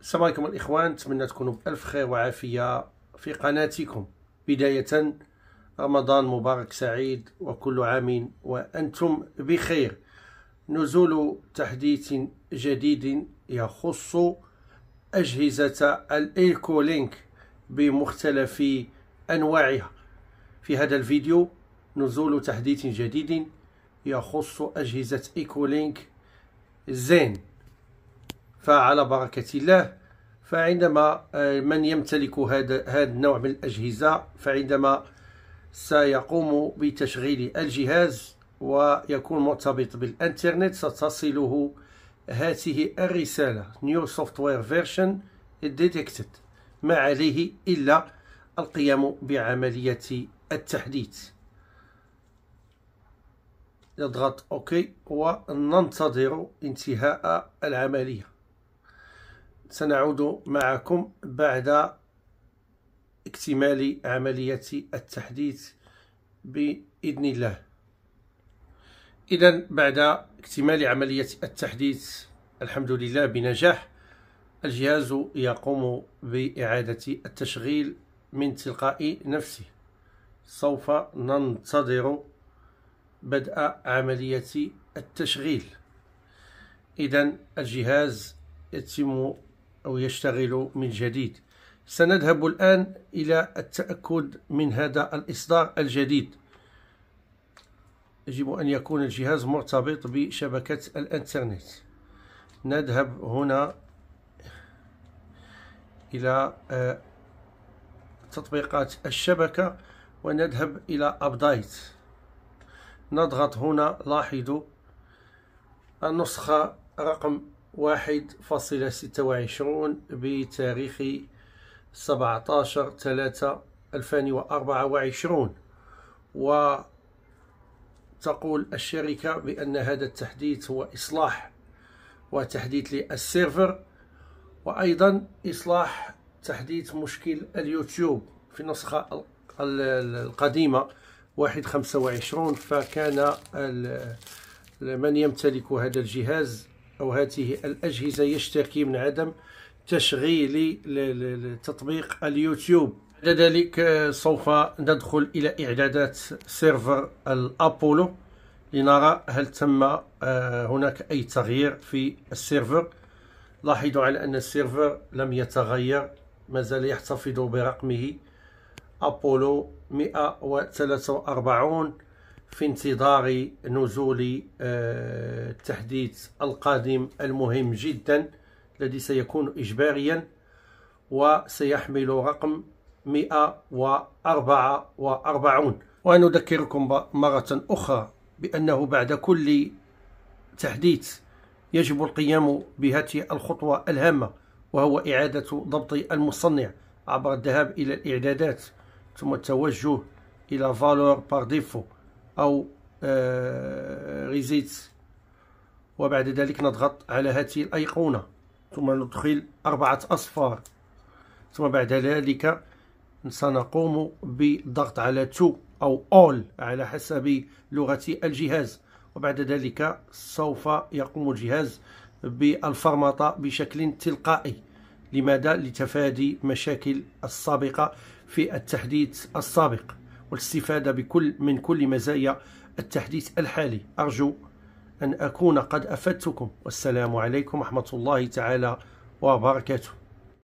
السلام عليكم الإخوان نتمنى تكونوا بألف خير وعافية في قناتكم بداية رمضان مبارك سعيد وكل عام وأنتم بخير نزول تحديث جديد يخص أجهزة لينك بمختلف أنواعها في هذا الفيديو نزول تحديث جديد يخص أجهزة إيكولينك زين فعلى بركة الله فعندما آه، من يمتلك هذا هذا النوع من الأجهزة فعندما سيقوم بتشغيل الجهاز ويكون مرتبط بالانترنت ستصله هذه الرسالة New Software Version Detected ما عليه إلا القيام بعملية التحديث نضغط OK وننتظر انتهاء العملية سنعود معكم بعد اكتمال عملية التحديث بإذن الله إذا بعد اكتمال عملية التحديث الحمد لله بنجاح الجهاز يقوم بإعادة التشغيل من تلقاء نفسه سوف ننتظر بدء عملية التشغيل إذا الجهاز يتم أو يشتغل من جديد سنذهب الآن إلى التأكد من هذا الإصدار الجديد يجب أن يكون الجهاز مرتبط بشبكة الإنترنت نذهب هنا إلى آه، تطبيقات الشبكة ونذهب إلى أبدايت نضغط هنا لاحظوا النسخة رقم واحد فاصلة ستة وعشرون بتاريخ سبعتاشر ثلاثة ألفان وأربعة وعشرون وتقول الشركة بأن هذا التحديث هو إصلاح وتحديث للسيرفر وأيضا إصلاح تحديث مشكل اليوتيوب في النسخة القديمة واحد خمسة وعشرون فكان من يمتلك هذا الجهاز أو هذه الأجهزة يشتكي من عدم تشغيل تطبيق اليوتيوب بعد ذلك آه، سوف ندخل إلى إعدادات سيرفر الأبولو لنرى هل تم آه، هناك أي تغيير في السيرفر لاحظوا على أن السيرفر لم يتغير ما زال يحتفظ برقمه أبولو 143 في انتظار نزول آه، التحديث القادم المهم جدا الذي سيكون إجباريا وسيحمل رقم 144 ونذكركم مرة أخرى بأنه بعد كل تحديث يجب القيام بهذه الخطوة الهامة وهو إعادة ضبط المصنع عبر الذهاب إلى الإعدادات ثم التوجه إلى فالور بار ديفو أو ريزيت آه، وبعد ذلك نضغط على هذه الأيقونة ثم ندخل أربعة أصفار ثم بعد ذلك سنقوم بالضغط على تو أو أول على حسب لغة الجهاز وبعد ذلك سوف يقوم الجهاز بالفرمطة بشكل تلقائي لماذا؟ لتفادي مشاكل السابقة في التحديث السابق والاستفادة بكل من كل مزايا التحديث الحالي أرجو أن أكون قد أفدتكم والسلام عليكم ورحمة الله تعالى وبركاته